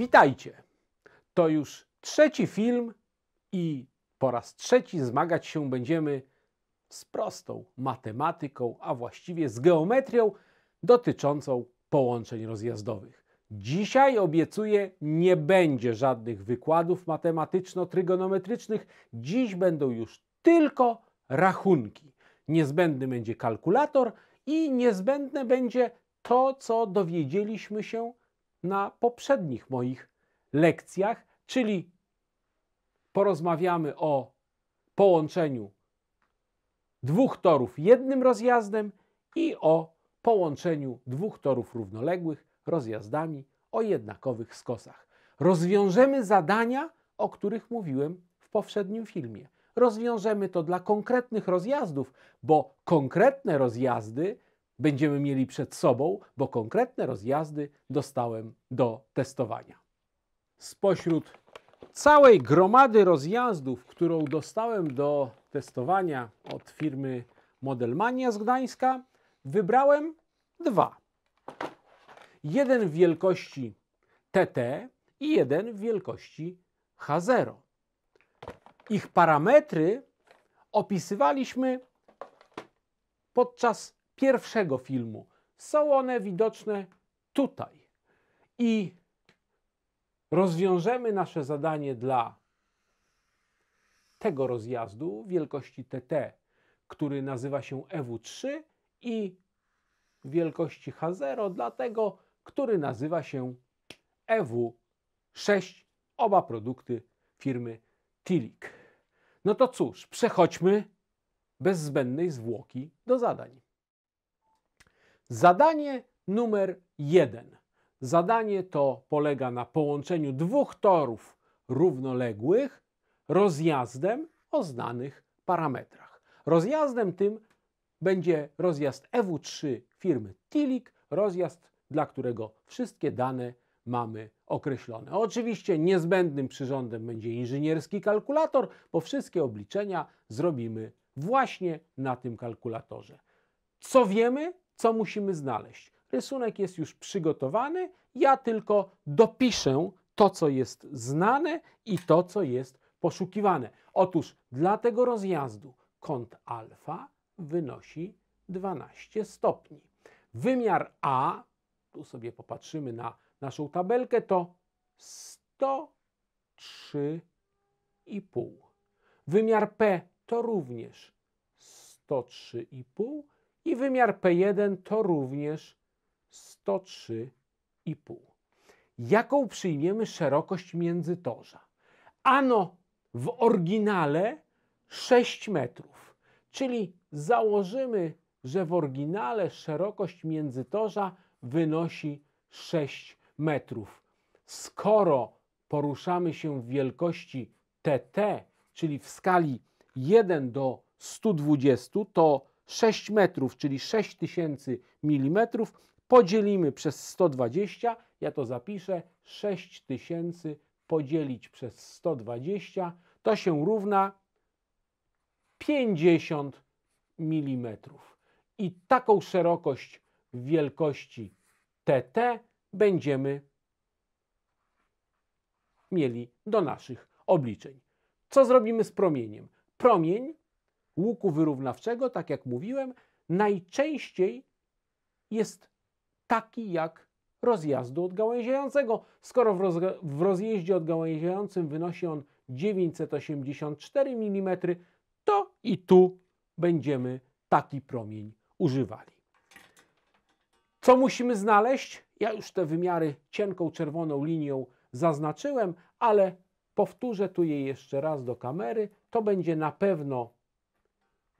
Witajcie! To już trzeci film i po raz trzeci zmagać się będziemy z prostą matematyką, a właściwie z geometrią dotyczącą połączeń rozjazdowych. Dzisiaj obiecuję, nie będzie żadnych wykładów matematyczno-trygonometrycznych. Dziś będą już tylko rachunki. Niezbędny będzie kalkulator i niezbędne będzie to, co dowiedzieliśmy się na poprzednich moich lekcjach, czyli porozmawiamy o połączeniu dwóch torów jednym rozjazdem i o połączeniu dwóch torów równoległych rozjazdami o jednakowych skosach. Rozwiążemy zadania, o których mówiłem w poprzednim filmie. Rozwiążemy to dla konkretnych rozjazdów, bo konkretne rozjazdy będziemy mieli przed sobą, bo konkretne rozjazdy dostałem do testowania. Spośród całej gromady rozjazdów, którą dostałem do testowania od firmy Modelmania z Gdańska, wybrałem dwa. Jeden w wielkości TT i jeden w wielkości H0. Ich parametry opisywaliśmy podczas pierwszego filmu. Są one widoczne tutaj. I rozwiążemy nasze zadanie dla tego rozjazdu wielkości TT, który nazywa się EW3 i wielkości H0 dla tego, który nazywa się EW6. Oba produkty firmy Tilik. No to cóż, przechodźmy bez zbędnej zwłoki do zadań. Zadanie numer jeden. Zadanie to polega na połączeniu dwóch torów równoległych rozjazdem o znanych parametrach. Rozjazdem tym będzie rozjazd EW3 firmy Tilik, rozjazd, dla którego wszystkie dane mamy określone. Oczywiście niezbędnym przyrządem będzie inżynierski kalkulator, bo wszystkie obliczenia zrobimy właśnie na tym kalkulatorze. Co wiemy co musimy znaleźć. Rysunek jest już przygotowany, ja tylko dopiszę to, co jest znane i to, co jest poszukiwane. Otóż dla tego rozjazdu kąt alfa wynosi 12 stopni. Wymiar A, tu sobie popatrzymy na naszą tabelkę, to 103,5. Wymiar P to również 103,5 i wymiar P1 to również 103,5. Jaką przyjmiemy szerokość międzytorza? Ano w oryginale 6 metrów, czyli założymy, że w oryginale szerokość międzytorza wynosi 6 metrów. Skoro poruszamy się w wielkości TT, czyli w skali 1 do 120, to 6 metrów, czyli 6000 mm, podzielimy przez 120, ja to zapiszę, 6000 podzielić przez 120, to się równa 50 mm. I taką szerokość wielkości TT będziemy mieli do naszych obliczeń. Co zrobimy z promieniem? Promień łuku wyrównawczego, tak jak mówiłem, najczęściej jest taki jak rozjazdu odgałęziającego. Skoro w, roz, w rozjeździe odgałęziającym wynosi on 984 mm, to i tu będziemy taki promień używali. Co musimy znaleźć? Ja już te wymiary cienką czerwoną linią zaznaczyłem, ale powtórzę tu je jeszcze raz do kamery. To będzie na pewno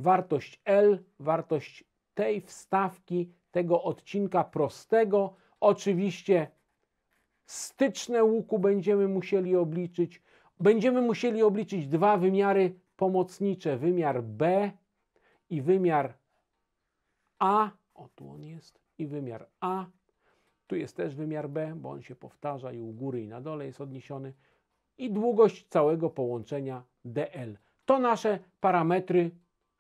wartość L, wartość tej wstawki, tego odcinka prostego. Oczywiście styczne łuku będziemy musieli obliczyć. Będziemy musieli obliczyć dwa wymiary pomocnicze, wymiar B i wymiar A. O, tu on jest. I wymiar A. Tu jest też wymiar B, bo on się powtarza i u góry i na dole jest odniesiony. I długość całego połączenia DL. To nasze parametry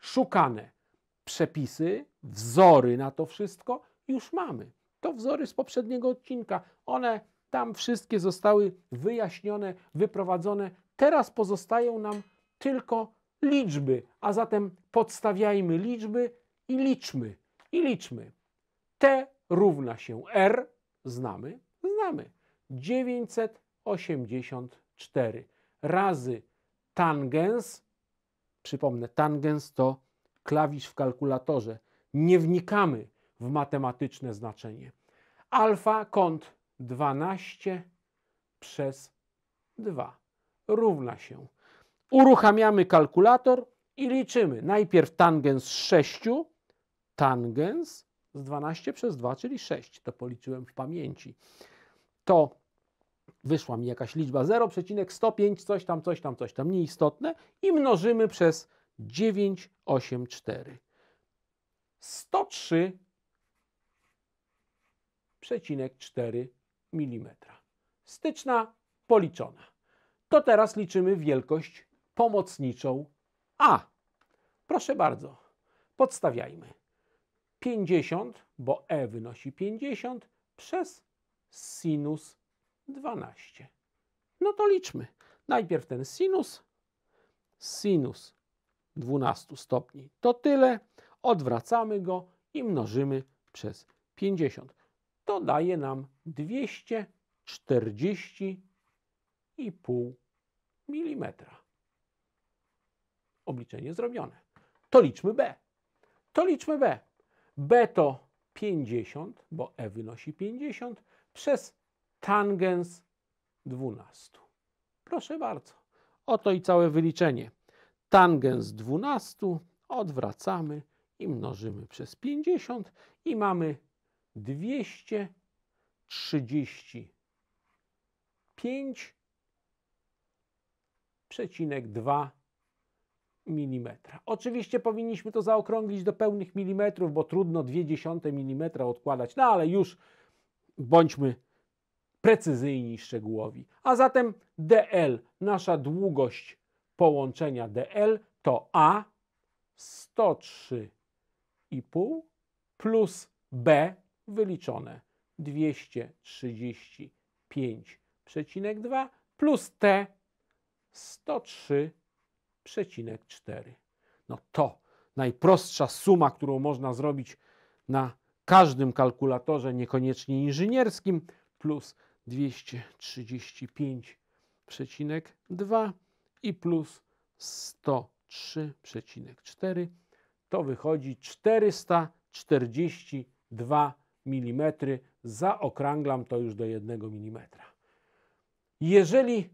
szukane. Przepisy, wzory na to wszystko już mamy. To wzory z poprzedniego odcinka. One tam wszystkie zostały wyjaśnione, wyprowadzone. Teraz pozostają nam tylko liczby, a zatem podstawiajmy liczby i liczmy. I liczmy. T równa się R, znamy, znamy. 984 razy tangens Przypomnę, tangens to klawisz w kalkulatorze. Nie wnikamy w matematyczne znaczenie. Alfa kąt 12 przez 2 równa się. Uruchamiamy kalkulator i liczymy. Najpierw tangens 6, tangens z 12 przez 2, czyli 6. To policzyłem w pamięci. To wyszła mi jakaś liczba 0,105, coś tam, coś tam, coś tam, nieistotne i mnożymy przez 984. 103,4 mm. Styczna policzona. To teraz liczymy wielkość pomocniczą A. Proszę bardzo, podstawiajmy. 50, bo E wynosi 50, przez sinus 12. No to liczmy. Najpierw ten sinus. Sinus 12 stopni to tyle. Odwracamy go i mnożymy przez 50. To daje nam 240,5 mm. Obliczenie zrobione. To liczmy B. To liczmy B. B to 50, bo E wynosi 50, przez tangens 12. Proszę bardzo. Oto i całe wyliczenie. Tangens 12 odwracamy i mnożymy przez 50 i mamy 235,2 mm. Oczywiście powinniśmy to zaokrąglić do pełnych milimetrów, bo trudno 0,2 mm odkładać, no ale już bądźmy precyzyjni i szczegółowi. A zatem DL, nasza długość połączenia DL to A 103,5 plus B wyliczone 235,2 plus T 103,4. No to najprostsza suma, którą można zrobić na każdym kalkulatorze, niekoniecznie inżynierskim, plus 235,2 i plus 103,4 to wychodzi 442 mm. Zaokrąglam to już do 1 mm. Jeżeli,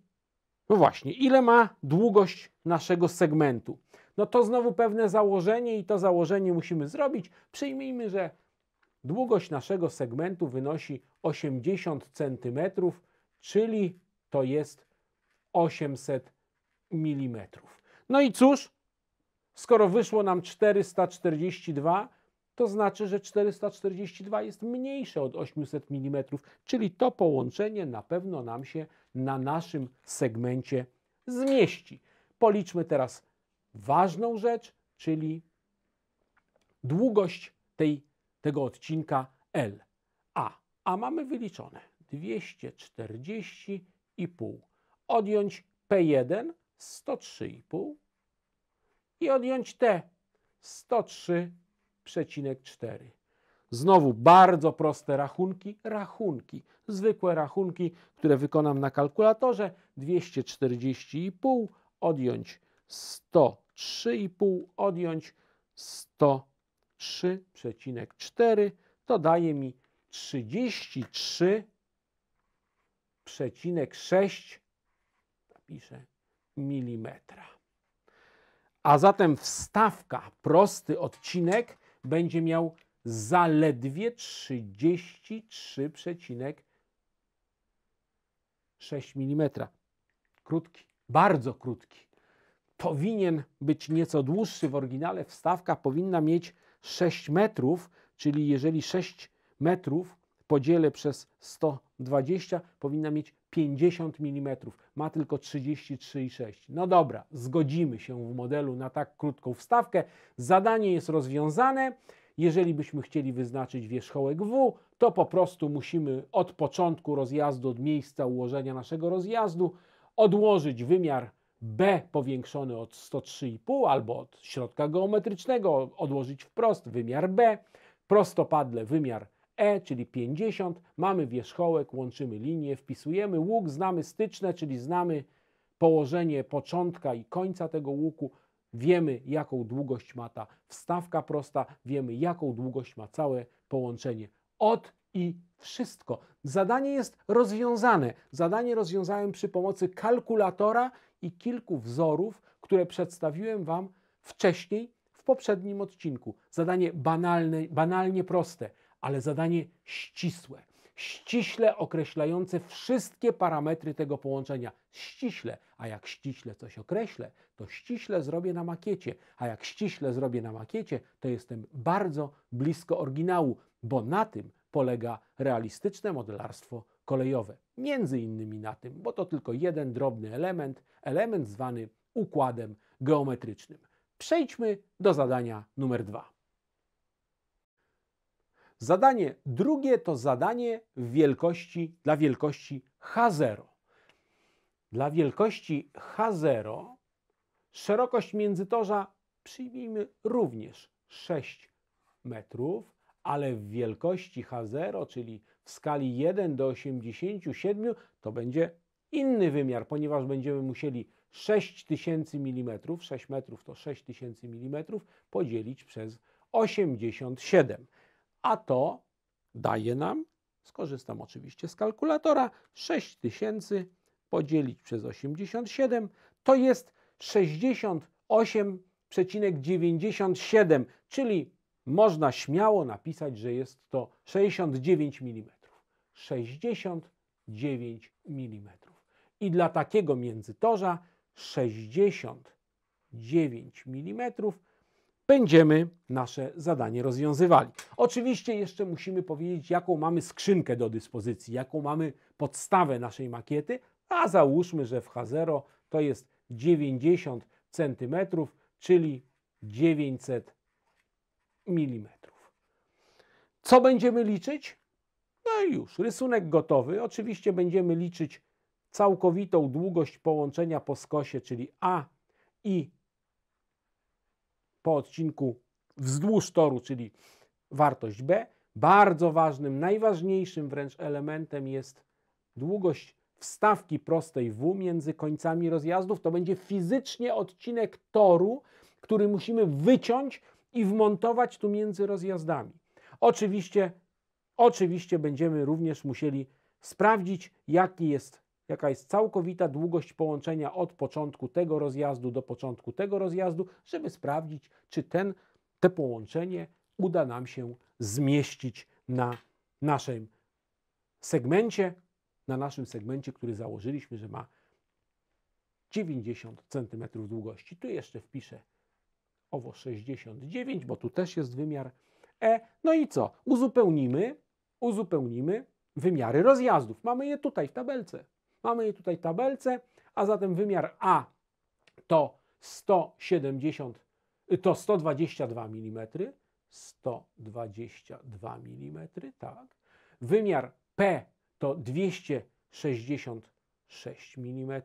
no właśnie, ile ma długość naszego segmentu? No to znowu pewne założenie i to założenie musimy zrobić. Przyjmijmy, że Długość naszego segmentu wynosi 80 cm, czyli to jest 800 mm. No i cóż, skoro wyszło nam 442, to znaczy, że 442 jest mniejsze od 800 mm, czyli to połączenie na pewno nam się na naszym segmencie zmieści. Policzmy teraz ważną rzecz, czyli długość tej tego odcinka L. A, a mamy wyliczone 240,5. Odjąć P1 103,5 i odjąć T 103,4. Znowu bardzo proste rachunki, rachunki, zwykłe rachunki, które wykonam na kalkulatorze. 240,5 odjąć 103,5 odjąć 103. 3,4 to daje mi 33,6 napiszę milimetra. A zatem wstawka, prosty odcinek będzie miał zaledwie 33,6 mm. Krótki, bardzo krótki. Powinien być nieco dłuższy w oryginale. Wstawka powinna mieć 6 metrów, czyli jeżeli 6 metrów podzielę przez 120, powinna mieć 50 mm, ma tylko 33,6. No dobra, zgodzimy się w modelu na tak krótką wstawkę. Zadanie jest rozwiązane. Jeżeli byśmy chcieli wyznaczyć wierzchołek W, to po prostu musimy od początku rozjazdu, od miejsca ułożenia naszego rozjazdu, odłożyć wymiar b powiększony od 103,5 albo od środka geometrycznego odłożyć wprost wymiar b, prostopadle wymiar e, czyli 50, mamy wierzchołek, łączymy linię, wpisujemy łuk, znamy styczne, czyli znamy położenie początka i końca tego łuku, wiemy jaką długość ma ta wstawka prosta, wiemy jaką długość ma całe połączenie od i wszystko. Zadanie jest rozwiązane. Zadanie rozwiązałem przy pomocy kalkulatora i kilku wzorów, które przedstawiłem Wam wcześniej w poprzednim odcinku. Zadanie banalne, banalnie proste, ale zadanie ścisłe. Ściśle określające wszystkie parametry tego połączenia. Ściśle, a jak ściśle coś określę, to ściśle zrobię na makiecie, a jak ściśle zrobię na makiecie, to jestem bardzo blisko oryginału, bo na tym polega realistyczne modelarstwo kolejowe. Między innymi na tym, bo to tylko jeden drobny element, element zwany układem geometrycznym. Przejdźmy do zadania numer dwa. Zadanie drugie to zadanie wielkości dla wielkości H0. Dla wielkości H0 szerokość międzytorza przyjmijmy również 6 metrów ale w wielkości H0, czyli w skali 1 do 87, to będzie inny wymiar, ponieważ będziemy musieli 6000 mm, 6 metrów to 6000 mm, podzielić przez 87. A to daje nam, skorzystam oczywiście z kalkulatora, 6000 podzielić przez 87 to jest 68,97, czyli można śmiało napisać, że jest to 69 mm. 69 mm. I dla takiego międzytorza 69 mm będziemy nasze zadanie rozwiązywali. Oczywiście jeszcze musimy powiedzieć, jaką mamy skrzynkę do dyspozycji, jaką mamy podstawę naszej makiety, a załóżmy, że w H0 to jest 90 cm, czyli 900 cm mm. Co będziemy liczyć? No i już, rysunek gotowy. Oczywiście będziemy liczyć całkowitą długość połączenia po skosie, czyli A i po odcinku wzdłuż toru, czyli wartość B. Bardzo ważnym, najważniejszym wręcz elementem jest długość wstawki prostej W między końcami rozjazdów. To będzie fizycznie odcinek toru, który musimy wyciąć i wmontować tu między rozjazdami. Oczywiście, oczywiście będziemy również musieli sprawdzić, jaki jest, jaka jest całkowita długość połączenia od początku tego rozjazdu do początku tego rozjazdu, żeby sprawdzić, czy ten, te połączenie uda nam się zmieścić na naszym segmencie, na naszym segmencie, który założyliśmy, że ma 90 cm długości. Tu jeszcze wpiszę owo 69, bo tu też jest wymiar E. No i co? Uzupełnimy, uzupełnimy wymiary rozjazdów. Mamy je tutaj w tabelce. Mamy je tutaj w tabelce, a zatem wymiar A to 170, to 122 mm, 122 mm, tak. Wymiar P to 266 mm,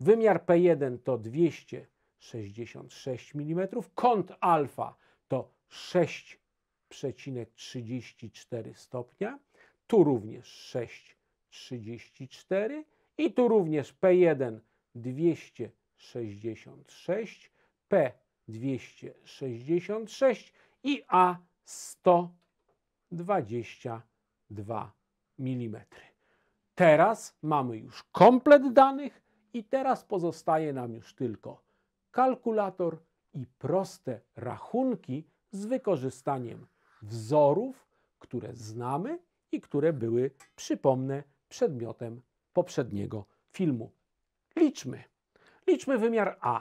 wymiar P1 to 200 66 mm, kąt alfa to 6,34 stopnia, tu również 6,34 i tu również P1 266, P 266 i A 122 mm. Teraz mamy już komplet danych i teraz pozostaje nam już tylko kalkulator i proste rachunki z wykorzystaniem wzorów, które znamy i które były, przypomnę, przedmiotem poprzedniego filmu. Liczmy. Liczmy wymiar A.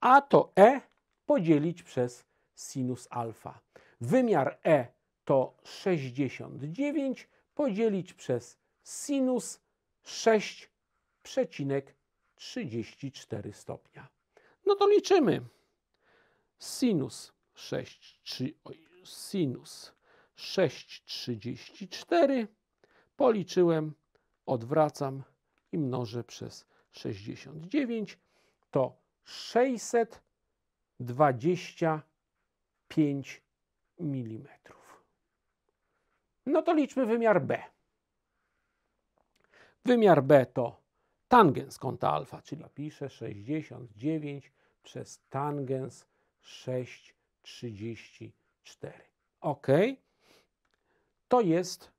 A to E podzielić przez sinus alfa. Wymiar E to 69 podzielić przez sinus 6,34 stopnia. No to liczymy. Sinus 6, sinus 6,34 policzyłem, odwracam i mnożę przez 69 to 625 mm. No to liczmy wymiar B. Wymiar B to tangens kąta alfa, czyli piszę 69 przez tangens 6,34. Ok? To jest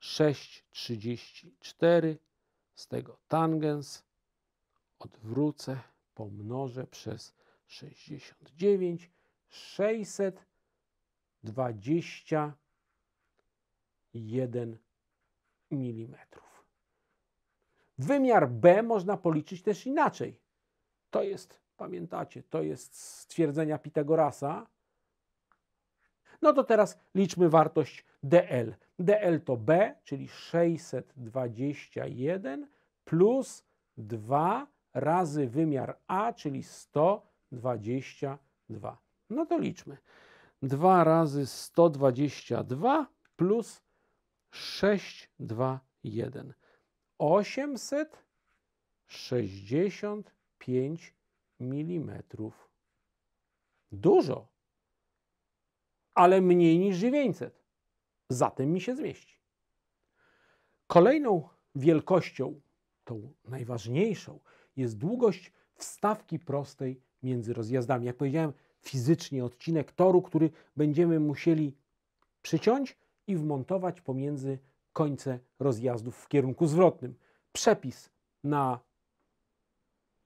6,34 z tego tangens odwrócę, pomnożę przez 69, 621 mm. Wymiar B można policzyć też inaczej. To jest, pamiętacie, to jest stwierdzenia Pitagorasa. No to teraz liczmy wartość DL. DL to B, czyli 621 plus 2 razy wymiar A, czyli 122. No to liczmy. 2 razy 122 plus 621. 865 mm. Dużo, ale mniej niż 900. Zatem mi się zmieści. Kolejną wielkością, tą najważniejszą, jest długość wstawki prostej między rozjazdami. Jak powiedziałem, fizycznie odcinek toru, który będziemy musieli przyciąć i wmontować pomiędzy końce rozjazdów w kierunku zwrotnym. Przepis na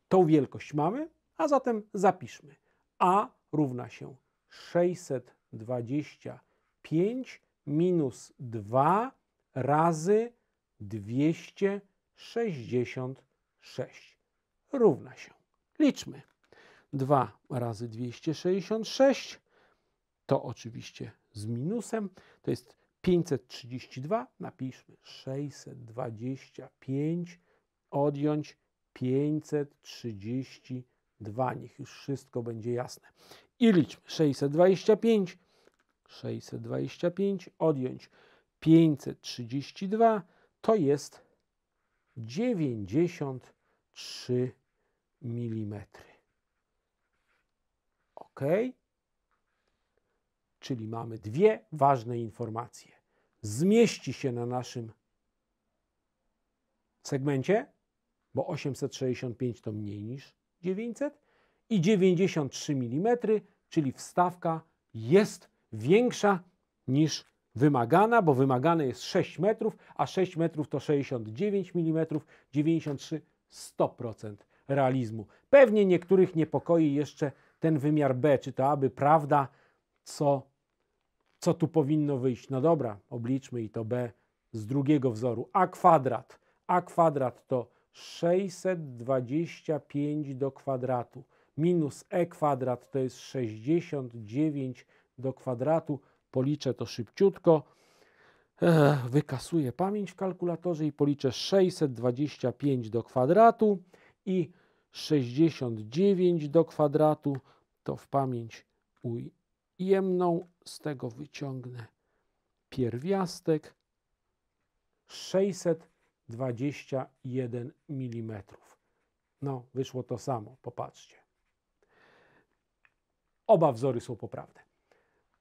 tą wielkość mamy, a zatem zapiszmy. A równa się 625 minus 2 razy 266 równa się. Liczmy. 2 razy 266 to oczywiście z minusem, to jest 532, napiszmy 625, odjąć 532. Niech już wszystko będzie jasne. I liczmy 625, 625, odjąć 532, to jest 93 mm. OK czyli mamy dwie ważne informacje. Zmieści się na naszym segmencie, bo 865 to mniej niż 900 i 93 mm, czyli wstawka jest większa niż wymagana, bo wymagane jest 6 metrów, a 6 metrów to 69 mm, 93 100% realizmu. Pewnie niektórych niepokoi jeszcze ten wymiar B, czy to aby prawda, co co tu powinno wyjść? No dobra, obliczmy i to b z drugiego wzoru. a kwadrat. a kwadrat to 625 do kwadratu. Minus e kwadrat to jest 69 do kwadratu. Policzę to szybciutko. Ech, wykasuję pamięć w kalkulatorze i policzę 625 do kwadratu i 69 do kwadratu to w pamięć uj, jemną, z tego wyciągnę pierwiastek 621 mm. No, wyszło to samo, popatrzcie. Oba wzory są poprawne.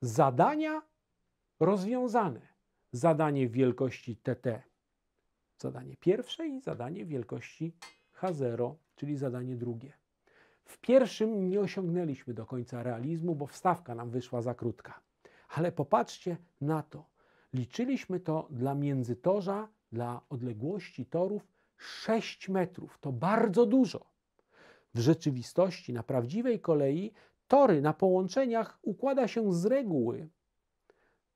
Zadania rozwiązane. Zadanie wielkości TT, zadanie pierwsze i zadanie wielkości H0, czyli zadanie drugie. W pierwszym nie osiągnęliśmy do końca realizmu, bo wstawka nam wyszła za krótka. Ale popatrzcie na to. Liczyliśmy to dla międzytorza, dla odległości torów 6 metrów. To bardzo dużo. W rzeczywistości na prawdziwej kolei tory na połączeniach układa się z reguły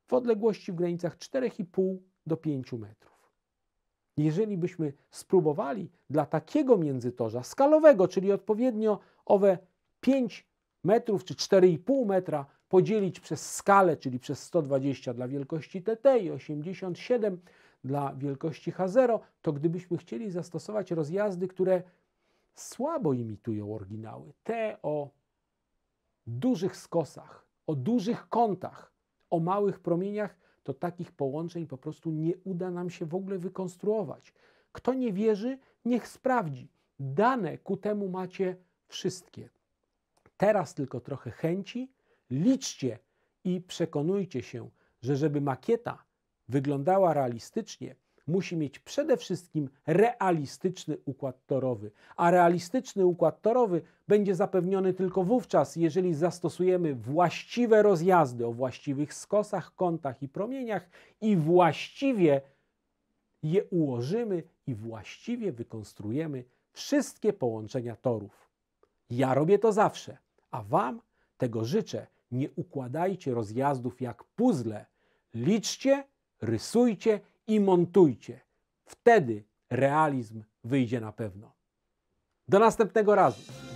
w odległości w granicach 4,5 do 5 metrów. Jeżeli byśmy spróbowali dla takiego międzytorza skalowego, czyli odpowiednio owe 5 metrów czy 4,5 metra podzielić przez skalę, czyli przez 120 dla wielkości TT i 87 dla wielkości H0, to gdybyśmy chcieli zastosować rozjazdy, które słabo imitują oryginały, te o dużych skosach, o dużych kątach, o małych promieniach, to takich połączeń po prostu nie uda nam się w ogóle wykonstruować. Kto nie wierzy, niech sprawdzi. Dane ku temu macie wszystkie. Teraz tylko trochę chęci, liczcie i przekonujcie się, że żeby makieta wyglądała realistycznie, musi mieć przede wszystkim realistyczny układ torowy. A realistyczny układ torowy będzie zapewniony tylko wówczas, jeżeli zastosujemy właściwe rozjazdy o właściwych skosach, kątach i promieniach i właściwie je ułożymy i właściwie wykonstruujemy wszystkie połączenia torów. Ja robię to zawsze, a Wam tego życzę. Nie układajcie rozjazdów jak puzzle. Liczcie, rysujcie i montujcie. Wtedy realizm wyjdzie na pewno. Do następnego razu.